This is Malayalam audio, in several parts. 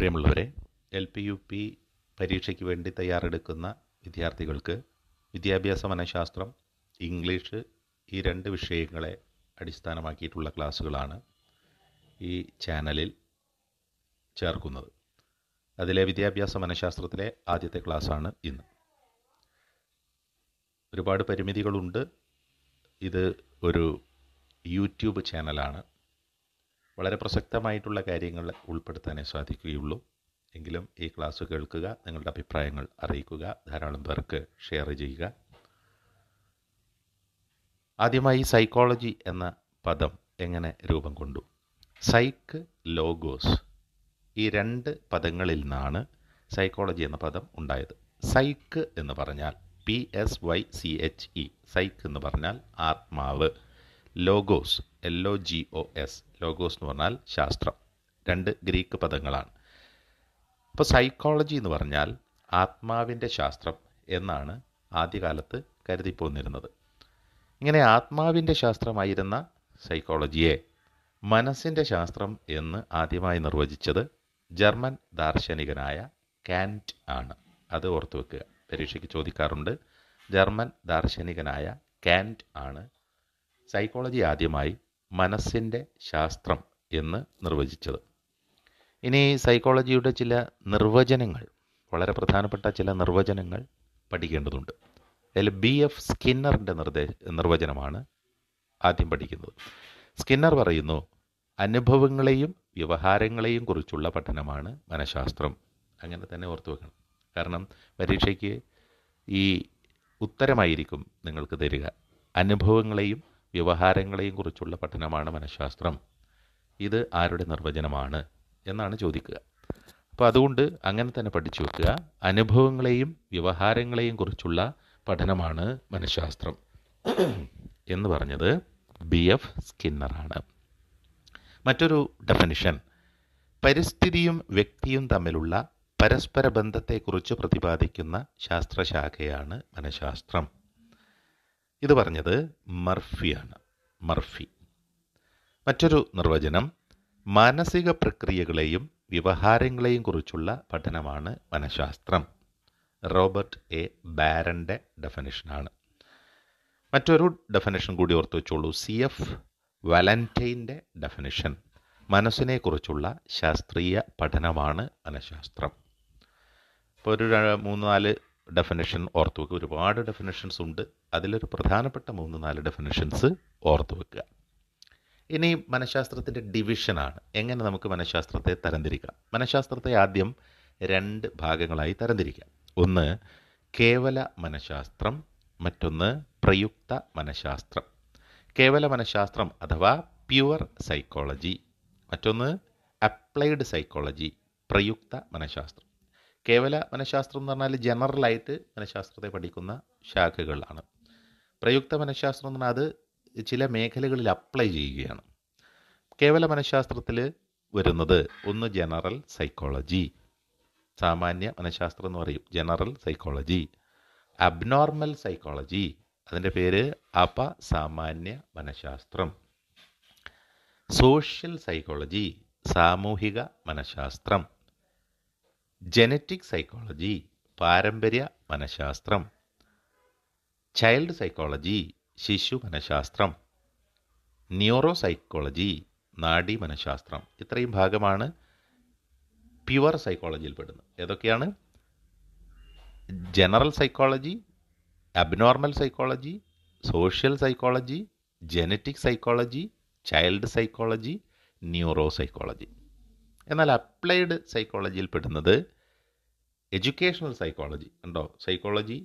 പ്രിയമുള്ളവരെ എൽ പി യു പി പരീക്ഷയ്ക്ക് വേണ്ടി തയ്യാറെടുക്കുന്ന വിദ്യാർത്ഥികൾക്ക് വിദ്യാഭ്യാസ മനഃശാസ്ത്രം ഇംഗ്ലീഷ് ഈ രണ്ട് വിഷയങ്ങളെ അടിസ്ഥാനമാക്കിയിട്ടുള്ള ക്ലാസ്സുകളാണ് ഈ ചാനലിൽ ചേർക്കുന്നത് അതിലെ വിദ്യാഭ്യാസ മനഃശാസ്ത്രത്തിലെ ആദ്യത്തെ ക്ലാസ്സാണ് ഇന്ന് ഒരുപാട് പരിമിതികളുണ്ട് ഇത് ഒരു യൂട്യൂബ് ചാനലാണ് വളരെ പ്രസക്തമായിട്ടുള്ള കാര്യങ്ങൾ ഉൾപ്പെടുത്താനേ സാധിക്കുകയുള്ളൂ എങ്കിലും ഈ ക്ലാസ് കേൾക്കുക നിങ്ങളുടെ അഭിപ്രായങ്ങൾ അറിയിക്കുക ധാരാളം പേർക്ക് ഷെയർ ചെയ്യുക ആദ്യമായി സൈക്കോളജി എന്ന പദം എങ്ങനെ രൂപം കൊണ്ടു സൈക്ക് ലോഗോസ് ഈ രണ്ട് പദങ്ങളിൽ നിന്നാണ് സൈക്കോളജി എന്ന പദം ഉണ്ടായത് സൈക്ക് എന്ന് പറഞ്ഞാൽ P S Y C H E psyche എന്ന് പറഞ്ഞാൽ ആത്മാവ് logos L O G O S logos എന്ന് പറഞ്ഞാൽ ശാസ്ത്രം രണ്ട് ഗ്രീക്ക് പദങ്ങളാണ് അപ്പോൾ സൈക്കോളജി എന്ന് പറഞ്ഞാൽ ആത്മാവിൻ്റെ ശാസ്ത്രം എന്നാണ് ആദ്യകാലത്ത് കരുതിപ്പോന്നിരുന്നത് ഇങ്ങനെ ആത്മാവിൻ്റെ ശാസ്ത്രമായിരുന്ന സൈക്കോളജിയെ മനസ്സിൻ്റെ ശാസ്ത്രം എന്ന് ആദ്യമായി നിർവചിച്ചത് ജർമ്മൻ ദാർശനികനായ കാൻറ്റ് ആണ് അത് ഓർത്തു വെക്കുക പരീക്ഷയ്ക്ക് ചോദിക്കാറുണ്ട് ജർമ്മൻ ദാർശനികനായ കാൻറ്റ് ആണ് സൈക്കോളജി ആദ്യമായി മനസ്സിൻ്റെ ശാസ്ത്രം എന്ന് നിർവചിച്ചത് ഇനി സൈക്കോളജിയുടെ ചില നിർവചനങ്ങൾ വളരെ പ്രധാനപ്പെട്ട ചില നിർവചനങ്ങൾ പഠിക്കേണ്ടതുണ്ട് അതിൽ ബി എഫ് സ്കിന്നറിൻ്റെ നിർദ്ദേശ നിർവചനമാണ് ആദ്യം പഠിക്കുന്നത് സ്കിന്നർ പറയുന്നു അനുഭവങ്ങളെയും വ്യവഹാരങ്ങളെയും കുറിച്ചുള്ള പഠനമാണ് മനഃശാസ്ത്രം അങ്ങനെ തന്നെ ഓർത്തു വെക്കണം കാരണം പരീക്ഷയ്ക്ക് ഈ ഉത്തരമായിരിക്കും നിങ്ങൾക്ക് തരിക അനുഭവങ്ങളെയും വ്യവഹാരങ്ങളെയും കുറിച്ചുള്ള പഠനമാണ് മനഃശാസ്ത്രം ഇത് ആരുടെ നിർവചനമാണ് എന്നാണ് ചോദിക്കുക അപ്പോൾ അതുകൊണ്ട് അങ്ങനെ തന്നെ പഠിച്ചു വെക്കുക അനുഭവങ്ങളെയും വ്യവഹാരങ്ങളെയും കുറിച്ചുള്ള പഠനമാണ് മനഃശാസ്ത്രം എന്ന് പറഞ്ഞത് ബി എഫ് സ്കിന്നറാണ് മറ്റൊരു ഡെഫനിഷൻ പരിസ്ഥിതിയും വ്യക്തിയും തമ്മിലുള്ള പരസ്പര ബന്ധത്തെക്കുറിച്ച് പ്രതിപാദിക്കുന്ന ശാസ്ത്രശാഖയാണ് മനഃശാസ്ത്രം ഇത് പറഞ്ഞത് മർഫിയാണ് മർഫി മറ്റൊരു നിർവചനം മാനസിക പ്രക്രിയകളെയും വ്യവഹാരങ്ങളെയും കുറിച്ചുള്ള പഠനമാണ് മനഃശാസ്ത്രം റോബർട്ട് എ ബാരൻ്റെ ഡെഫനിഷനാണ് മറ്റൊരു ഡെഫനിഷൻ കൂടി ഓർത്തു വെച്ചോളൂ സി എഫ് വാലൻറ്റൈൻ്റെ ഡെഫനിഷൻ മനസ്സിനെക്കുറിച്ചുള്ള ശാസ്ത്രീയ പഠനമാണ് മനഃശാസ്ത്രം ഇപ്പോൾ ഒരു മൂന്ന് നാല് ഡെഫിനേഷൻ ഓർത്തു വെക്കുക ഒരുപാട് ഡെഫിനേഷൻസ് ഉണ്ട് അതിലൊരു പ്രധാനപ്പെട്ട മൂന്ന് നാല് ഡെഫിനേഷൻസ് ഓർത്തു വെക്കുക ഇനി മനഃശാസ്ത്രത്തിൻ്റെ ഡിവിഷനാണ് എങ്ങനെ നമുക്ക് മനഃശാസ്ത്രത്തെ തരംതിരിക്കാം മനഃശാസ്ത്രത്തെ ആദ്യം രണ്ട് ഭാഗങ്ങളായി തരംതിരിക്കാം ഒന്ന് കേവല മനഃശാസ്ത്രം മറ്റൊന്ന് പ്രയുക്ത മനഃശാസ്ത്രം കേവല മനഃശാസ്ത്രം അഥവാ പ്യുവർ സൈക്കോളജി മറ്റൊന്ന് അപ്ലൈഡ് സൈക്കോളജി പ്രയുക്ത മനഃശാസ്ത്രം കേവല മനഃശാസ്ത്രം എന്ന് പറഞ്ഞാൽ ജനറലായിട്ട് മനഃശാസ്ത്രത്തെ പഠിക്കുന്ന ശാഖകളാണ് പ്രയുക്ത മനഃശാസ്ത്രം എന്ന് പറഞ്ഞാൽ അത് ചില മേഖലകളിൽ അപ്ലൈ ചെയ്യുകയാണ് കേവല മനഃശാസ്ത്രത്തിൽ വരുന്നത് ഒന്ന് ജനറൽ സൈക്കോളജി സാമാന്യ മനഃശാസ്ത്രം എന്ന് പറയും ജനറൽ സൈക്കോളജി അബ്നോർമൽ സൈക്കോളജി അതിൻ്റെ പേര് അപ സാമാന്യ മനഃശാസ്ത്രം സോഷ്യൽ സൈക്കോളജി സാമൂഹിക മനഃശാസ്ത്രം ജനറ്റിക് സൈക്കോളജി പാരമ്പര്യ മനഃശാസ്ത്രം ചൈൽഡ് സൈക്കോളജി ശിശു മനഃശാസ്ത്രം ന്യൂറോ സൈക്കോളജി നാഡി മനഃശാസ്ത്രം ഇത്രയും ഭാഗമാണ് പ്യുവർ സൈക്കോളജിയിൽ പെടുന്നത് ഏതൊക്കെയാണ് general psychology abnormal psychology social psychology genetic psychology child psychology neuro psychology എന്നാൽ അപ്ലൈഡ് സൈക്കോളജിയിൽ പെടുന്നത് എഡ്യൂക്കേഷണൽ സൈക്കോളജി ഉണ്ടോ സൈക്കോളജി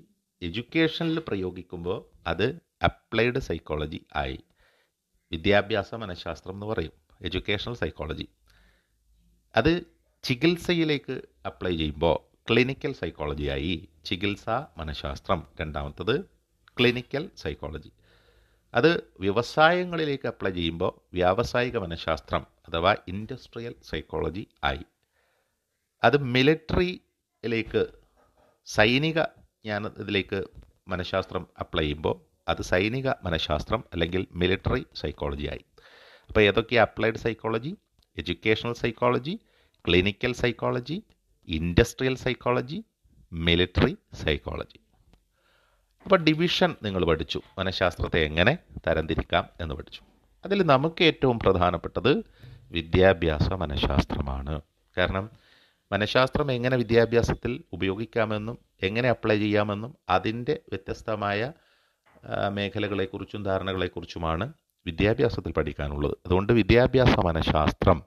എഡ്യൂക്കേഷനിൽ പ്രയോഗിക്കുമ്പോൾ അത് അപ്ലൈഡ് സൈക്കോളജി ആയി വിദ്യാഭ്യാസ മനഃശാസ്ത്രം എന്ന് പറയും എഡ്യൂക്കേഷണൽ സൈക്കോളജി അത് ചികിത്സയിലേക്ക് അപ്ലൈ ചെയ്യുമ്പോൾ ക്ലിനിക്കൽ സൈക്കോളജിയായി ചികിത്സാ മനഃശാസ്ത്രം രണ്ടാമത്തത് ക്ലിനിക്കൽ സൈക്കോളജി അത് വ്യവസായങ്ങളിലേക്ക് അപ്ലൈ ചെയ്യുമ്പോൾ വ്യാവസായിക മനഃശാസ്ത്രം അഥവാ ഇൻഡസ്ട്രിയൽ സൈക്കോളജി ആയി അത് മിലിറ്ററിയിലേക്ക് സൈനിക ഞാൻ ഇതിലേക്ക് മനഃശാസ്ത്രം അപ്ലൈ ചെയ്യുമ്പോൾ അത് സൈനിക മനഃശാസ്ത്രം അല്ലെങ്കിൽ മിലിറ്ററി സൈക്കോളജി ആയി അപ്പോൾ ഏതൊക്കെ applied psychology educational psychology clinical psychology industrial psychology military psychology അപ്പോൾ ഡിവിഷൻ നിങ്ങൾ പഠിച്ചു വനശാസ്ത്രത്തെ എങ്ങനെ തരംതിരിക്കാം എന്ന് പഠിച്ചു അതിൽ നമുക്ക് ഏറ്റവും പ്രധാനപ്പെട്ടത് വിദ്യാഭ്യാസ മനഃശാസ്ത്രമാണ് കാരണം മനഃശാസ്ത്രം എങ്ങനെ വിദ്യാഭ്യാസത്തിൽ ഉപയോഗിക്കാമെന്നും എങ്ങനെ അപ്ലൈ ചെയ്യാമെന്നും അതിൻ്റെ വ്യത്യസ്തമായ മേഖലകളെക്കുറിച്ചും ധാരണകളെക്കുറിച്ചുമാണ് വിദ്യാഭ്യാസത്തിൽ പഠിക്കാനുള്ളത് അതുകൊണ്ട് വിദ്യാഭ്യാസ മനഃശാസ്ത്രം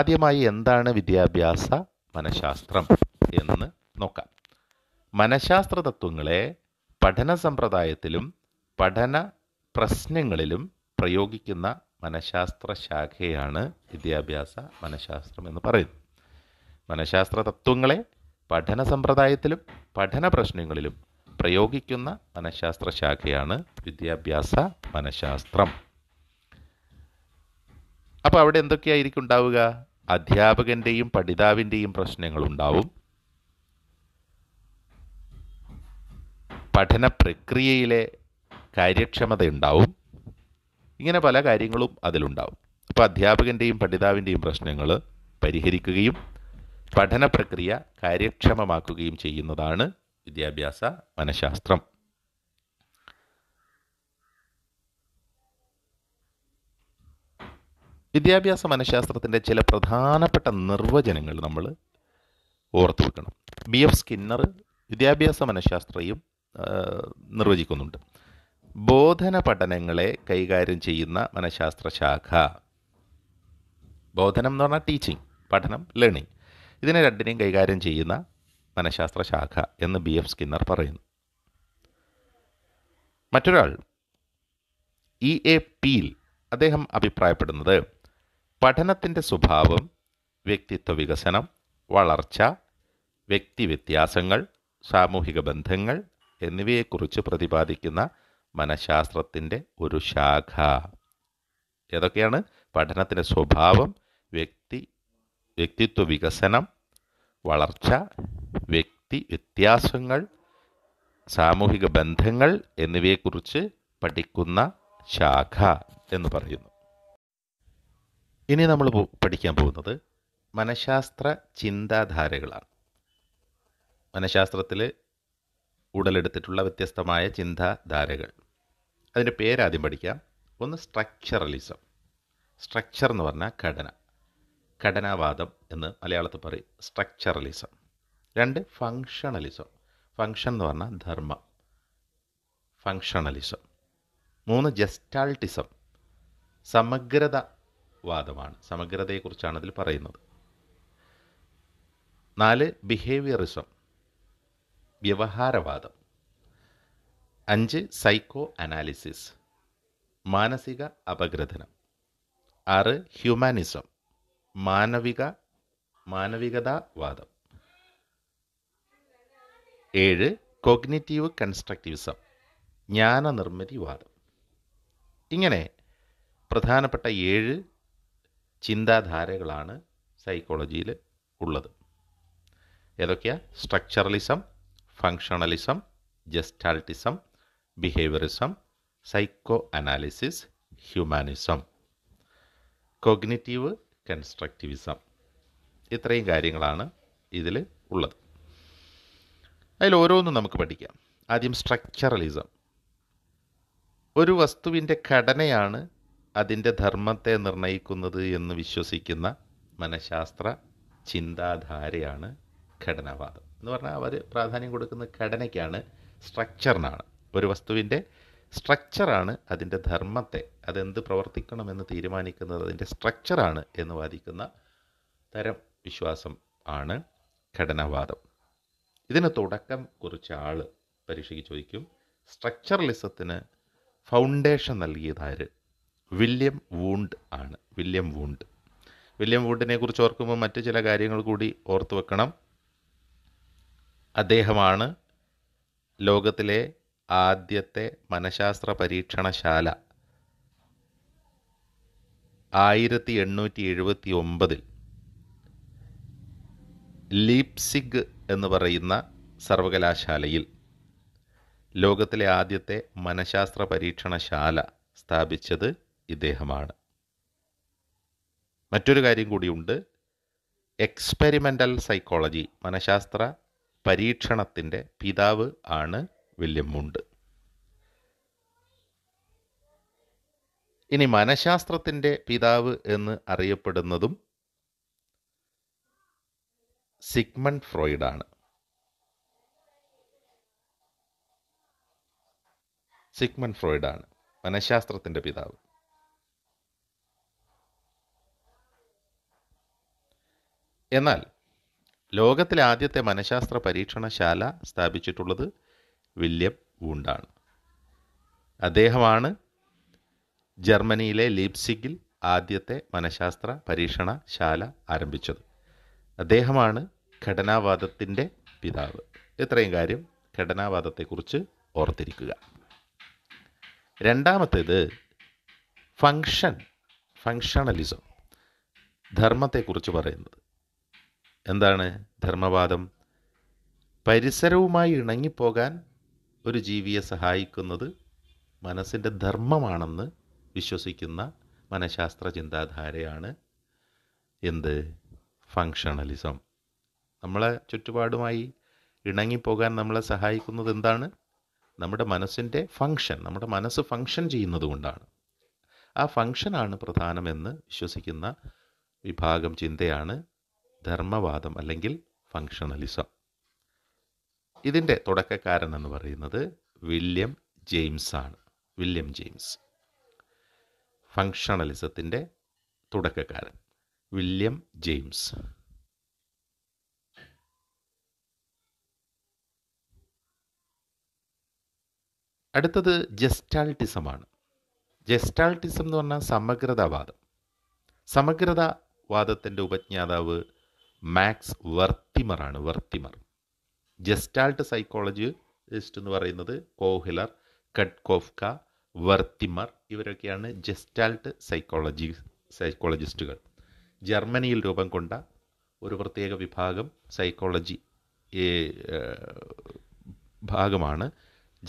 ആദ്യമായി എന്താണ് വിദ്യാഭ്യാസ മനഃശാസ്ത്രം എന്ന് നോക്കാം മനഃശാസ്ത്ര തത്വങ്ങളെ പഠന സമ്പ്രദായത്തിലും പഠന പ്രശ്നങ്ങളിലും പ്രയോഗിക്കുന്ന മനഃശാസ്ത്ര ശാഖയാണ് വിദ്യാഭ്യാസ മനഃശാസ്ത്രം എന്ന് പറയുന്നത് മനഃശാസ്ത്ര തത്വങ്ങളെ പഠന സമ്പ്രദായത്തിലും പഠന പ്രശ്നങ്ങളിലും പ്രയോഗിക്കുന്ന മനഃശാസ്ത്ര ശാഖയാണ് വിദ്യാഭ്യാസ മനഃശാസ്ത്രം അപ്പോൾ അവിടെ എന്തൊക്കെയായിരിക്കും ഉണ്ടാവുക അധ്യാപകൻ്റെയും പഠിതാവിൻ്റെയും പ്രശ്നങ്ങളുണ്ടാവും പഠന പ്രക്രിയയിലെ കാര്യക്ഷമതയുണ്ടാവും ഇങ്ങനെ പല കാര്യങ്ങളും അതിലുണ്ടാവും അപ്പോൾ അധ്യാപകൻ്റെയും പഠിതാവിൻ്റെയും പ്രശ്നങ്ങൾ പരിഹരിക്കുകയും പഠന പ്രക്രിയ കാര്യക്ഷമമാക്കുകയും ചെയ്യുന്നതാണ് വിദ്യാഭ്യാസ മനഃശാസ്ത്രം വിദ്യാഭ്യാസ മനഃശാസ്ത്രത്തിൻ്റെ ചില പ്രധാനപ്പെട്ട നിർവചനങ്ങൾ നമ്മൾ ഓർത്തു വെക്കണം ബി എഫ് സ്കിന്നർ വിദ്യാഭ്യാസ മനഃശാസ്ത്രയും നിർവചിക്കുന്നുണ്ട് ബോധന പഠനങ്ങളെ കൈകാര്യം ചെയ്യുന്ന ശാഖ ബോധനം എന്ന് പറഞ്ഞാൽ ടീച്ചിങ് പഠനം ലേണിംഗ് ഇതിനെ രണ്ടിനെയും കൈകാര്യം ചെയ്യുന്ന ശാഖ എന്ന് ബി എഫ് സ്കിന്നർ പറയുന്നു മറ്റൊരാൾ ഇ എ പിയിൽ അദ്ദേഹം അഭിപ്രായപ്പെടുന്നത് പഠനത്തിൻ്റെ സ്വഭാവം വ്യക്തിത്വ വികസനം വളർച്ച വ്യക്തി വ്യത്യാസങ്ങൾ സാമൂഹിക ബന്ധങ്ങൾ എന്നിവയെക്കുറിച്ച് പ്രതിപാദിക്കുന്ന മനഃശാസ്ത്രത്തിൻ്റെ ഒരു ശാഖ ഏതൊക്കെയാണ് പഠനത്തിൻ്റെ സ്വഭാവം വ്യക്തി വ്യക്തിത്വ വികസനം വളർച്ച വ്യക്തി വ്യത്യാസങ്ങൾ സാമൂഹിക ബന്ധങ്ങൾ എന്നിവയെക്കുറിച്ച് പഠിക്കുന്ന ശാഖ എന്ന് പറയുന്നു ഇനി നമ്മൾ പഠിക്കാൻ പോകുന്നത് മനഃശാസ്ത്ര ചിന്താധാരകളാണ് മനഃശാസ്ത്രത്തിൽ ഉടലെടുത്തിട്ടുള്ള വ്യത്യസ്തമായ ചിന്താധാരകൾ അതിൻ്റെ പേരാദ്യം പഠിക്കാം ഒന്ന് സ്ട്രക്ചറലിസം സ്ട്രക്ചർ എന്ന് പറഞ്ഞാൽ ഘടന ഘടനാവാദം എന്ന് മലയാളത്തിൽ പറയും സ്ട്രക്ചറലിസം രണ്ട് ഫങ്ഷണലിസം ഫങ്ഷൻ എന്ന് പറഞ്ഞാൽ ധർമ്മം ഫങ്ഷണലിസം മൂന്ന് ജസ്റ്റാൾട്ടിസം സമഗ്രത വാദമാണ് സമഗ്രതയെക്കുറിച്ചാണ് അതിൽ പറയുന്നത് നാല് ബിഹേവിയറിസം വ്യവഹാരവാദം അഞ്ച് സൈക്കോ അനാലിസിസ് മാനസിക അപഗ്രഥനം ആറ് ഹ്യൂമാനിസം മാനവിക മാനവികതാവാദം ഏഴ് കോഗ്നിറ്റീവ് കൺസ്ട്രക്റ്റിവിസം ജ്ഞാനനിർമ്മിതിവാദം ഇങ്ങനെ പ്രധാനപ്പെട്ട ഏഴ് ചിന്താധാരകളാണ് സൈക്കോളജിയിൽ ഉള്ളത് ഏതൊക്കെയാണ് structuralism functionalism gestaltism behaviourism psychoanalysis humanism cognitive constructivism ഇത്രയും കാര്യങ്ങളാണ് ഇതിൽ ഉള്ളത് അതിൽ ഓരോന്നും നമുക്ക് പഠിക്കാം ആദ്യം സ്ട്രക്ചറലിസം ഒരു വസ്തുവിൻ്റെ ഘടനയാണ് അതിൻ്റെ ധർമ്മത്തെ നിർണ്ണയിക്കുന്നത് എന്ന് വിശ്വസിക്കുന്ന മനഃശാസ്ത്ര ചിന്താധാരയാണ് ഘടനാവാദം എന്ന് പറഞ്ഞാൽ അവർ പ്രാധാന്യം കൊടുക്കുന്ന ഘടനയ്ക്കാണ് സ്ട്രക്ചറിനാണ് ഒരു വസ്തുവിൻ്റെ സ്ട്രക്ചറാണ് അതിൻ്റെ ധർമ്മത്തെ അതെന്ത് പ്രവർത്തിക്കണമെന്ന് തീരുമാനിക്കുന്നത് അതിൻ്റെ സ്ട്രക്ചറാണ് എന്ന് വാദിക്കുന്ന തരം വിശ്വാസം ആണ് ഘടനാവാദം ഇതിന് തുടക്കം കുറിച്ച ആൾ പരീക്ഷയ്ക്ക് ചോദിക്കും സ്ട്രക്ചറലിസത്തിന് ഫൗണ്ടേഷൻ നൽകിയതാര് വില്യം വൂണ്ട് ആണ് വില്യം വൂണ്ട് വില്യം വൂണ്ടിനെ കുറിച്ച് ഓർക്കുമ്പോൾ മറ്റ് ചില കാര്യങ്ങൾ കൂടി ഓർത്ത് വെക്കണം അദ്ദേഹമാണ് ലോകത്തിലെ ആദ്യത്തെ മനഃശാസ്ത്ര പരീക്ഷണശാല ആയിരത്തി എണ്ണൂറ്റി എഴുപത്തി ഒമ്പതിൽ ലീപ്സിഗ് എന്ന് പറയുന്ന സർവകലാശാലയിൽ ലോകത്തിലെ ആദ്യത്തെ മനഃശാസ്ത്ര പരീക്ഷണശാല സ്ഥാപിച്ചത് ഇദ്ദേഹമാണ് മറ്റൊരു കാര്യം കൂടിയുണ്ട് എക്സ്പെരിമെൻ്റൽ സൈക്കോളജി മനഃശാസ്ത്ര പരീക്ഷണത്തിൻ്റെ പിതാവ് ആണ് വില്യം മുണ്ട് ഇനി മനഃശാസ്ത്രത്തിൻ്റെ പിതാവ് എന്ന് അറിയപ്പെടുന്നതും സിഗ്മണ്ട് ഫ്രോയിഡാണ് സിഗ്മണ്ട് ഫ്രോയിഡാണ് മനഃശാസ്ത്രത്തിൻ്റെ പിതാവ് എന്നാൽ ലോകത്തിലെ ആദ്യത്തെ മനഃശാസ്ത്ര പരീക്ഷണശാല സ്ഥാപിച്ചിട്ടുള്ളത് വില്യം വൂണ്ടാണ് അദ്ദേഹമാണ് ജർമ്മനിയിലെ ലീപ്സിഗിൽ ആദ്യത്തെ മനഃശാസ്ത്ര പരീക്ഷണശാല ആരംഭിച്ചത് അദ്ദേഹമാണ് ഘടനാവാദത്തിൻ്റെ പിതാവ് ഇത്രയും കാര്യം ഘടനാവാദത്തെക്കുറിച്ച് ഓർത്തിരിക്കുക രണ്ടാമത്തേത് ഫങ്ഷൻ ഫങ്ഷണലിസം ധർമ്മത്തെക്കുറിച്ച് പറയുന്നത് എന്താണ് ധർമ്മവാദം പരിസരവുമായി ഇണങ്ങിപ്പോകാൻ ഒരു ജീവിയെ സഹായിക്കുന്നത് മനസ്സിൻ്റെ ധർമ്മമാണെന്ന് വിശ്വസിക്കുന്ന മനഃശാസ്ത്ര ചിന്താധാരയാണ് എന്ത് ഫങ്ഷണലിസം നമ്മളെ ചുറ്റുപാടുമായി ഇണങ്ങിപ്പോകാൻ നമ്മളെ സഹായിക്കുന്നത് എന്താണ് നമ്മുടെ മനസ്സിൻ്റെ ഫങ്ഷൻ നമ്മുടെ മനസ്സ് ഫങ്ഷൻ ചെയ്യുന്നതുകൊണ്ടാണ് ആ ഫങ്ഷനാണ് പ്രധാനമെന്ന് വിശ്വസിക്കുന്ന വിഭാഗം ചിന്തയാണ് ധർമ്മവാദം അല്ലെങ്കിൽ ഫങ്ഷണലിസം ഇതിൻ്റെ തുടക്കക്കാരൻ എന്ന് പറയുന്നത് വില്യം ജെയിംസ് ആണ് വില്യം ജെയിംസ് ഫങ്ഷണലിസത്തിൻ്റെ തുടക്കക്കാരൻ വില്യം ജെയിംസ് അടുത്തത് ആണ് ജെസ്റ്റാൾട്ടിസം എന്ന് പറഞ്ഞാൽ സമഗ്രതാവാദം സമഗ്രതാവാദത്തിൻ്റെ ഉപജ്ഞാതാവ് മാക്സ് ആണ് വർത്തിമർ ജസ്റ്റാൾട്ട് സൈക്കോളജിസ്റ്റ് എന്ന് പറയുന്നത് കോഹിലർ കട്ട്കോഫ്ക വർത്തിമർ ഇവരൊക്കെയാണ് ജസ്റ്റാൾട്ട് സൈക്കോളജി സൈക്കോളജിസ്റ്റുകൾ ജർമ്മനിയിൽ രൂപം കൊണ്ട ഒരു പ്രത്യേക വിഭാഗം സൈക്കോളജി ഭാഗമാണ്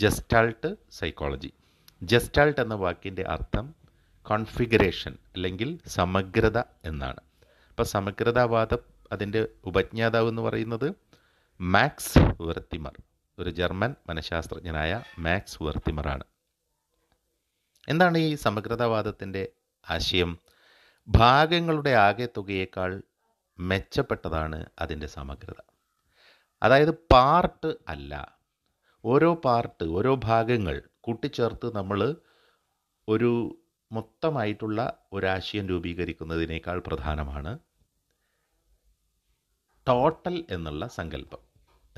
ജസ്റ്റാൾട്ട് സൈക്കോളജി ജസ്റ്റാൾട്ട് എന്ന വാക്കിൻ്റെ അർത്ഥം കോൺഫിഗറേഷൻ അല്ലെങ്കിൽ സമഗ്രത എന്നാണ് അപ്പോൾ സമഗ്രതാവാദം അതിൻ്റെ ഉപജ്ഞാതാവ് എന്ന് പറയുന്നത് മാക്സ് വെർത്തിമർ ഒരു ജർമ്മൻ മനഃശാസ്ത്രജ്ഞനായ മാക്സ് വെർത്തിമറാണ് എന്താണ് ഈ സമഗ്രതാവാദത്തിൻ്റെ ആശയം ഭാഗങ്ങളുടെ ആകെത്തുകയേക്കാൾ മെച്ചപ്പെട്ടതാണ് അതിൻ്റെ സമഗ്രത അതായത് പാർട്ട് അല്ല ഓരോ പാർട്ട് ഓരോ ഭാഗങ്ങൾ കൂട്ടിച്ചേർത്ത് നമ്മൾ ഒരു മൊത്തമായിട്ടുള്ള ഒരാശയം രൂപീകരിക്കുന്നതിനേക്കാൾ പ്രധാനമാണ് ടോട്ടൽ എന്നുള്ള സങ്കല്പം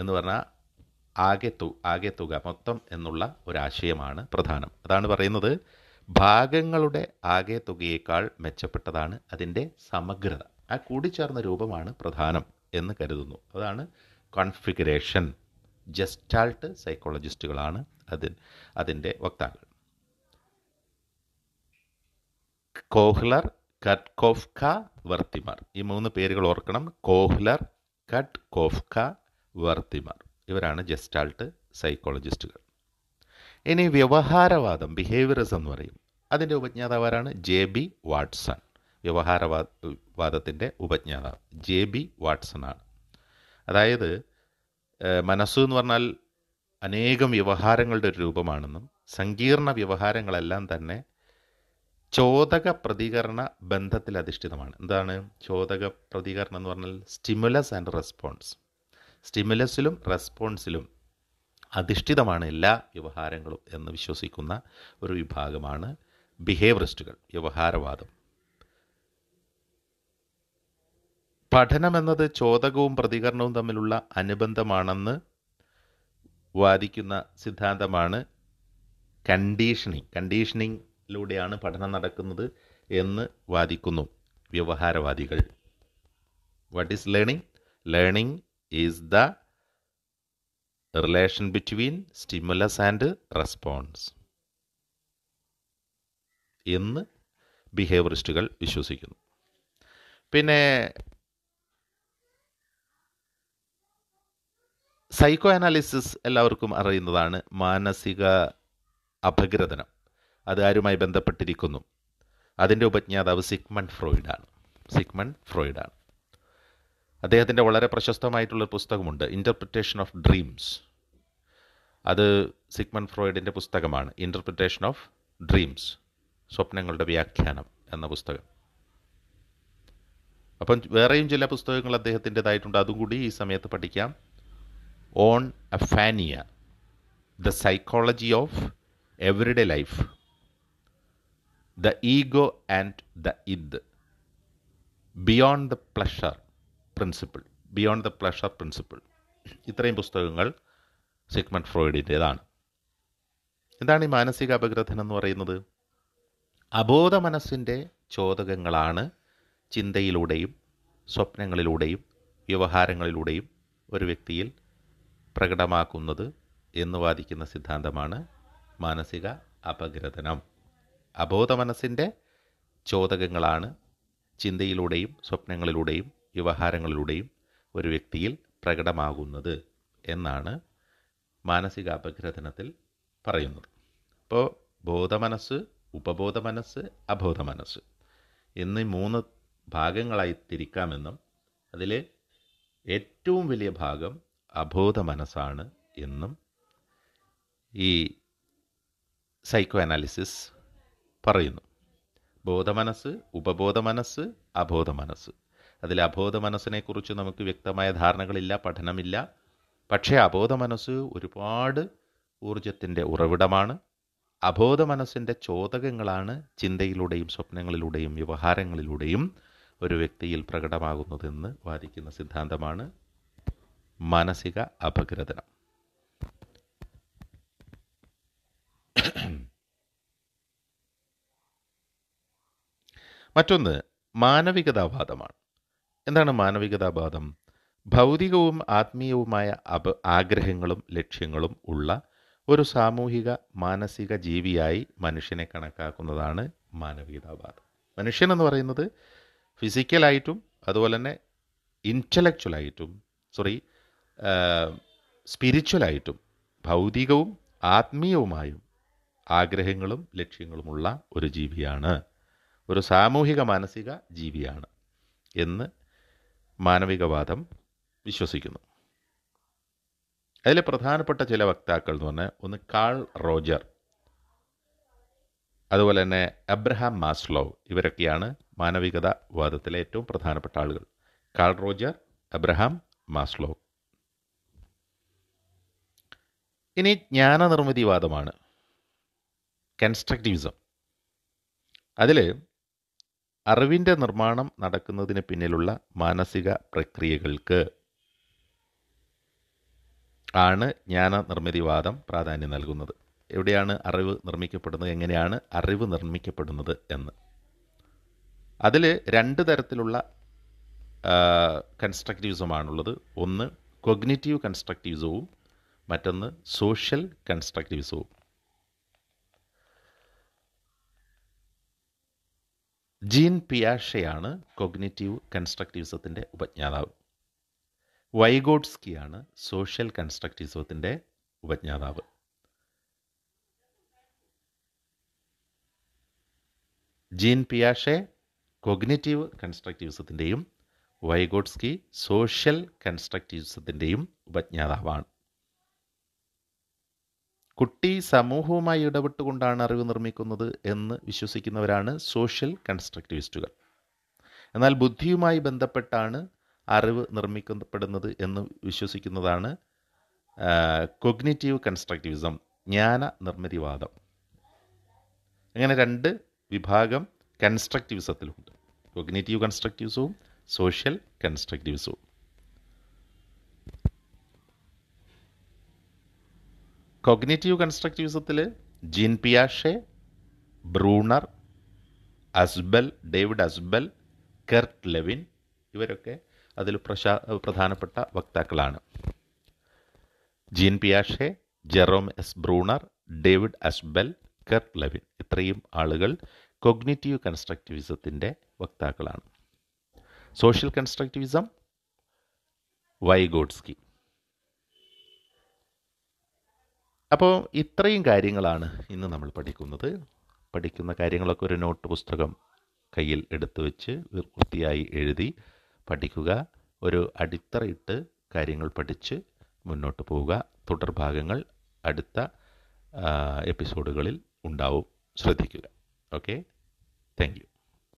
എന്ന് പറഞ്ഞാൽ ആകെ തു ആകെ തുക മൊത്തം എന്നുള്ള ഒരാശയമാണ് പ്രധാനം അതാണ് പറയുന്നത് ഭാഗങ്ങളുടെ ആകെ തുകയേക്കാൾ മെച്ചപ്പെട്ടതാണ് അതിൻ്റെ സമഗ്രത ആ കൂടിച്ചേർന്ന രൂപമാണ് പ്രധാനം എന്ന് കരുതുന്നു അതാണ് കോൺഫിഗറേഷൻ ജസ്റ്റാൾട്ട് സൈക്കോളജിസ്റ്റുകളാണ് അതിൻ അതിൻ്റെ വക്താക്കൾ കോഹ്ലർ കറ്റ്കോഫ്ക വർത്തിമാർ ഈ മൂന്ന് പേരുകൾ ഓർക്കണം കോഹ്ലർ കട്ട് കോഫ്ക വർത്തിമർ ഇവരാണ് ജസ്റ്റാൾട്ട് സൈക്കോളജിസ്റ്റുകൾ ഇനി വ്യവഹാരവാദം ബിഹേവിയറിസം എന്ന് പറയും അതിൻ്റെ ഉപജ്ഞാതാവാരാണ് ജെ ബി വാട്സൺ വ്യവഹാരവാദ വാദത്തിൻ്റെ ഉപജ്ഞാതാവ് ജെ ബി വാട്സൺ ആണ് അതായത് മനസ്സ് എന്ന് പറഞ്ഞാൽ അനേകം വ്യവഹാരങ്ങളുടെ ഒരു രൂപമാണെന്നും സങ്കീർണ വ്യവഹാരങ്ങളെല്ലാം തന്നെ ചോദക പ്രതികരണ ബന്ധത്തിൽ അധിഷ്ഠിതമാണ് എന്താണ് ചോദക പ്രതികരണം എന്ന് പറഞ്ഞാൽ സ്റ്റിമുലസ് ആൻഡ് റെസ്പോൺസ് സ്റ്റിമുലസിലും റെസ്പോൺസിലും അധിഷ്ഠിതമാണ് എല്ലാ വ്യവഹാരങ്ങളും എന്ന് വിശ്വസിക്കുന്ന ഒരു വിഭാഗമാണ് ബിഹേവറിസ്റ്റുകൾ വ്യവഹാരവാദം എന്നത് ചോദകവും പ്രതികരണവും തമ്മിലുള്ള അനുബന്ധമാണെന്ന് വാദിക്കുന്ന സിദ്ധാന്തമാണ് കണ്ടീഷനിങ് കണ്ടീഷനിങ് ലൂടെയാണ് പഠനം നടക്കുന്നത് എന്ന് വാദിക്കുന്നു വ്യവഹാരവാദികൾ what is learning learning is the relation between stimulus and response എന്ന് ബിഹേവിയറിസ്റ്റുകൾ വിശ്വസിക്കുന്നു പിന്നെ സൈക്കോ അനാലിസിസ് എല്ലാവർക്കും അറിയുന്നതാണ് മാനസിക അപഗ്രഥനം അത് ആരുമായി ബന്ധപ്പെട്ടിരിക്കുന്നു അതിൻ്റെ ഉപജ്ഞാതാവ് സിഗ്മണ്ട് ഫ്രോയിഡാണ് സിഗ്മണ്ട് ഫ്രോയിഡാണ് അദ്ദേഹത്തിൻ്റെ വളരെ പ്രശസ്തമായിട്ടുള്ള പുസ്തകമുണ്ട് ഇൻ്റർപ്രിറ്റേഷൻ ഓഫ് ഡ്രീംസ് അത് സിഗ്മണ്ട് ഫ്രോയിഡിൻ്റെ പുസ്തകമാണ് ഇൻ്റർപ്രിറ്റേഷൻ ഓഫ് ഡ്രീംസ് സ്വപ്നങ്ങളുടെ വ്യാഖ്യാനം എന്ന പുസ്തകം അപ്പം വേറെയും ചില പുസ്തകങ്ങൾ അദ്ദേഹത്തിൻ്റെതായിട്ടുണ്ട് അതും കൂടി ഈ സമയത്ത് പഠിക്കാം on aphasia the psychology of everyday life the ego and the id, beyond the pleasure principle beyond the pleasure principle ഇത്രയും പുസ്തകങ്ങൾ സിഗ്മണ്ട് ഫ്രോയിഡിൻ്റേതാണ് എന്താണ് ഈ മാനസിക അപഗ്രഥനം എന്ന് പറയുന്നത് അബോധ മനസ്സിൻ്റെ ചോദകങ്ങളാണ് ചിന്തയിലൂടെയും സ്വപ്നങ്ങളിലൂടെയും വ്യവഹാരങ്ങളിലൂടെയും ഒരു വ്യക്തിയിൽ പ്രകടമാക്കുന്നത് എന്ന് വാദിക്കുന്ന സിദ്ധാന്തമാണ് മാനസിക അപഗ്രഥനം അബോധ മനസ്സിൻ്റെ ചോദകങ്ങളാണ് ചിന്തയിലൂടെയും സ്വപ്നങ്ങളിലൂടെയും വ്യവഹാരങ്ങളിലൂടെയും ഒരു വ്യക്തിയിൽ പ്രകടമാകുന്നത് എന്നാണ് മാനസിക അപഗ്രഥനത്തിൽ പറയുന്നത് അപ്പോൾ ബോധമനസ്സ് ഉപബോധ മനസ്സ് അബോധ മനസ്സ് എന്നീ മൂന്ന് ഭാഗങ്ങളായി തിരിക്കാമെന്നും അതിൽ ഏറ്റവും വലിയ ഭാഗം അബോധ മനസ്സാണ് എന്നും ഈ സൈക്കോ അനാലിസിസ് പറയുന്നു ബോധമനസ്സ് ഉപബോധ മനസ്സ് അബോധ മനസ്സ് അതിൽ അബോധ മനസ്സിനെക്കുറിച്ച് നമുക്ക് വ്യക്തമായ ധാരണകളില്ല പഠനമില്ല പക്ഷേ അബോധ മനസ്സ് ഒരുപാട് ഊർജത്തിൻ്റെ ഉറവിടമാണ് അബോധ മനസ്സിൻ്റെ ചോദകങ്ങളാണ് ചിന്തയിലൂടെയും സ്വപ്നങ്ങളിലൂടെയും വ്യവഹാരങ്ങളിലൂടെയും ഒരു വ്യക്തിയിൽ പ്രകടമാകുന്നതെന്ന് വാദിക്കുന്ന സിദ്ധാന്തമാണ് മാനസിക അപഗ്രഥനം മറ്റൊന്ന് മാനവികതാവാദമാണ് എന്താണ് മാനവികതാവാദം ഭൗതികവും ആത്മീയവുമായ അപ ആഗ്രഹങ്ങളും ലക്ഷ്യങ്ങളും ഉള്ള ഒരു സാമൂഹിക മാനസിക ജീവിയായി മനുഷ്യനെ കണക്കാക്കുന്നതാണ് മാനവികതാവാദം മനുഷ്യൻ എന്ന് പറയുന്നത് ഫിസിക്കലായിട്ടും അതുപോലെ തന്നെ ഇൻ്റലക്ച്വലായിട്ടും സോറി സ്പിരിച്വലായിട്ടും ഭൗതികവും ആത്മീയവുമായും ആഗ്രഹങ്ങളും ലക്ഷ്യങ്ങളുമുള്ള ഒരു ജീവിയാണ് ഒരു സാമൂഹിക മാനസിക ജീവിയാണ് എന്ന് മാനവികവാദം വിശ്വസിക്കുന്നു അതിലെ പ്രധാനപ്പെട്ട ചില വക്താക്കൾ എന്ന് പറഞ്ഞാൽ ഒന്ന് കാൾ റോജർ അതുപോലെ തന്നെ അബ്രഹാം മാസ്ലോവ് ഇവരൊക്കെയാണ് വാദത്തിലെ ഏറ്റവും പ്രധാനപ്പെട്ട ആളുകൾ കാൾ റോജർ അബ്രഹാം മാസ്ലോവ് ഇനി വാദമാണ് കൺസ്ട്രക്റ്റിവിസം അതിൽ അറിവിൻ്റെ നിർമ്മാണം നടക്കുന്നതിന് പിന്നിലുള്ള മാനസിക പ്രക്രിയകൾക്ക് ആണ് ജ്ഞാന നിർമ്മിതിവാദം പ്രാധാന്യം നൽകുന്നത് എവിടെയാണ് അറിവ് നിർമ്മിക്കപ്പെടുന്നത് എങ്ങനെയാണ് അറിവ് നിർമ്മിക്കപ്പെടുന്നത് എന്ന് അതിൽ രണ്ട് തരത്തിലുള്ള കൺസ്ട്രക്റ്റിവിസമാണുള്ളത് ഒന്ന് കൊഗ്നേറ്റീവ് കൺസ്ട്രക്റ്റിവിസവും മറ്റൊന്ന് സോഷ്യൽ കൺസ്ട്രക്റ്റിവിസവും ജീൻ പിയാഷയാണ് കൊഗ്നേറ്റീവ് കൺസ്ട്രക്റ്റീവിസത്തിൻ്റെ ഉപജ്ഞാതാവ് വൈഗോഡ്സ്കിയാണ് സോഷ്യൽ കൺസ്ട്രക്റ്റീവിസത്തിൻ്റെ ഉപജ്ഞാതാവ് ജീൻ പിയാഷെ കൊഗ്നേറ്റീവ് കൺസ്ട്രക്റ്റീവിസത്തിൻ്റെയും വൈഗോഡ്സ്കി സോഷ്യൽ കൺസ്ട്രക്റ്റീവിസത്തിൻ്റെയും ഉപജ്ഞാതാവാണ് കുട്ടി സമൂഹവുമായി ഇടപെട്ടുകൊണ്ടാണ് അറിവ് നിർമ്മിക്കുന്നത് എന്ന് വിശ്വസിക്കുന്നവരാണ് സോഷ്യൽ കൺസ്ട്രക്റ്റിവിസ്റ്റുകൾ എന്നാൽ ബുദ്ധിയുമായി ബന്ധപ്പെട്ടാണ് അറിവ് നിർമ്മിക്കപ്പെടുന്നത് എന്ന് വിശ്വസിക്കുന്നതാണ് കൊഗ്നേറ്റീവ് കൺസ്ട്രക്റ്റിവിസം ജ്ഞാന നിർമ്മിതിവാദം അങ്ങനെ രണ്ട് വിഭാഗം കൺസ്ട്രക്റ്റിവിസത്തിലുണ്ട് കൊഗ്നേറ്റീവ് കൺസ്ട്രക്റ്റീവ്സവും സോഷ്യൽ കൺസ്ട്രക്റ്റീവ്സവും കൊഗ്നേറ്റീവ് കൺസ്ട്രക്റ്റീവിസത്തിൽ ജീൻ പിയാഷെ Bruner Ausubel David Ausubel Kurt Lewin ഇവരൊക്കെ അതിൽ പ്രശാ പ്രധാനപ്പെട്ട വക്താക്കളാണ് ജീൻ പിയാഷെ Jerome S Bruner David Ausubel Kurt Lewin ഇത്രയും ആളുകൾ കൊഗ്നേറ്റീവ് കൺസ്ട്രക്റ്റിവിസത്തിൻ്റെ വക്താക്കളാണ് സോഷ്യൽ കൺസ്ട്രക്റ്റിവിസം വൈഗോഡ്സ്കി അപ്പോൾ ഇത്രയും കാര്യങ്ങളാണ് ഇന്ന് നമ്മൾ പഠിക്കുന്നത് പഠിക്കുന്ന കാര്യങ്ങളൊക്കെ ഒരു നോട്ട് പുസ്തകം കയ്യിൽ എടുത്തു വെച്ച് വൃത്തിയായി എഴുതി പഠിക്കുക ഒരു അടിത്തറയിട്ട് കാര്യങ്ങൾ പഠിച്ച് മുന്നോട്ട് പോവുക തുടർഭാഗങ്ങൾ അടുത്ത എപ്പിസോഡുകളിൽ ഉണ്ടാവും ശ്രദ്ധിക്കുക ഓക്കെ താങ്ക്